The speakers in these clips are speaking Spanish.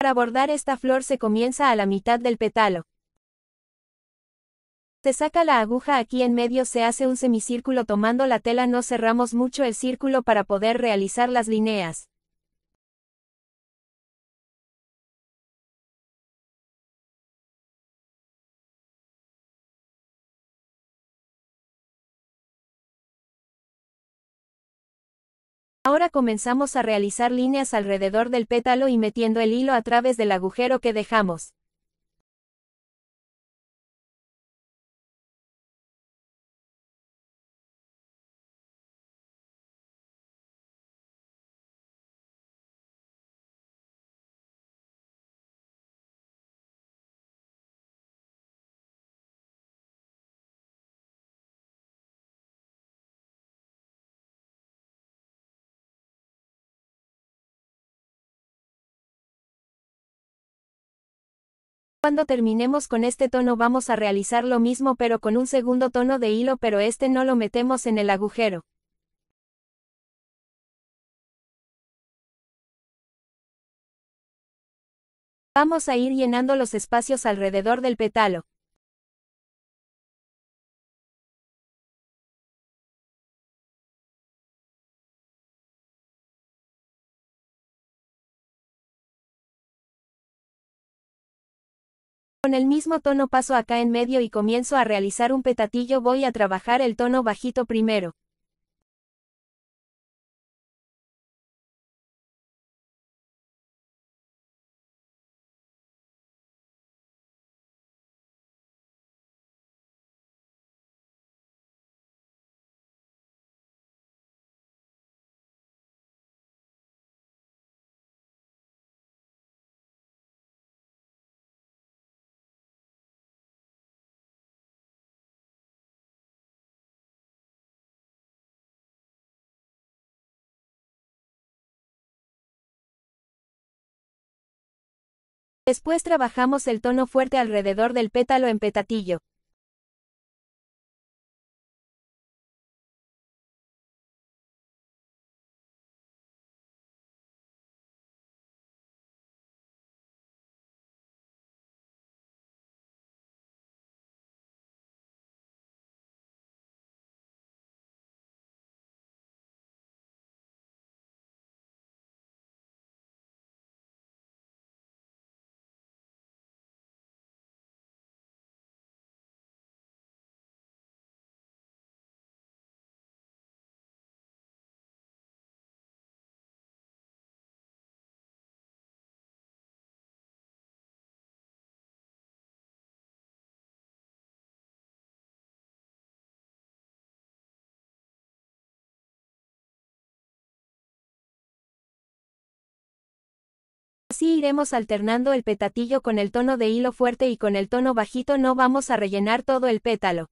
Para bordar esta flor se comienza a la mitad del pétalo. Se saca la aguja aquí en medio se hace un semicírculo tomando la tela no cerramos mucho el círculo para poder realizar las líneas. Ahora comenzamos a realizar líneas alrededor del pétalo y metiendo el hilo a través del agujero que dejamos. Cuando terminemos con este tono vamos a realizar lo mismo pero con un segundo tono de hilo pero este no lo metemos en el agujero. Vamos a ir llenando los espacios alrededor del pétalo. Con el mismo tono paso acá en medio y comienzo a realizar un petatillo voy a trabajar el tono bajito primero. Después trabajamos el tono fuerte alrededor del pétalo en petatillo. Si iremos alternando el petatillo con el tono de hilo fuerte y con el tono bajito no vamos a rellenar todo el pétalo.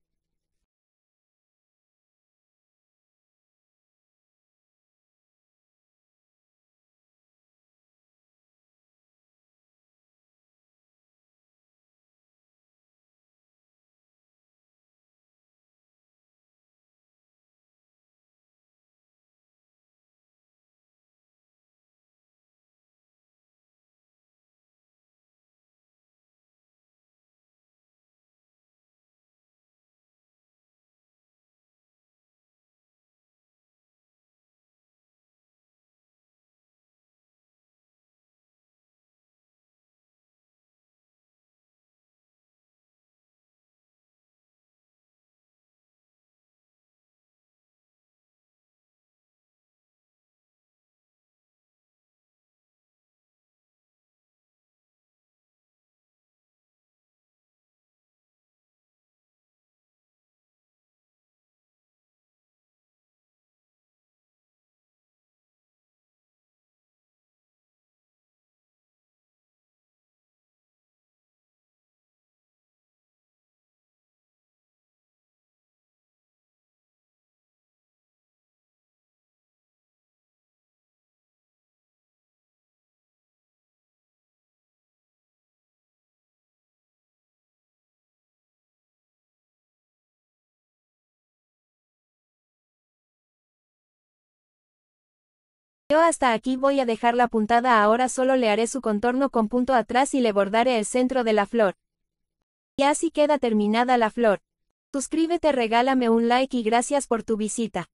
Yo hasta aquí voy a dejar la puntada ahora solo le haré su contorno con punto atrás y le bordaré el centro de la flor. Y así queda terminada la flor. Suscríbete regálame un like y gracias por tu visita.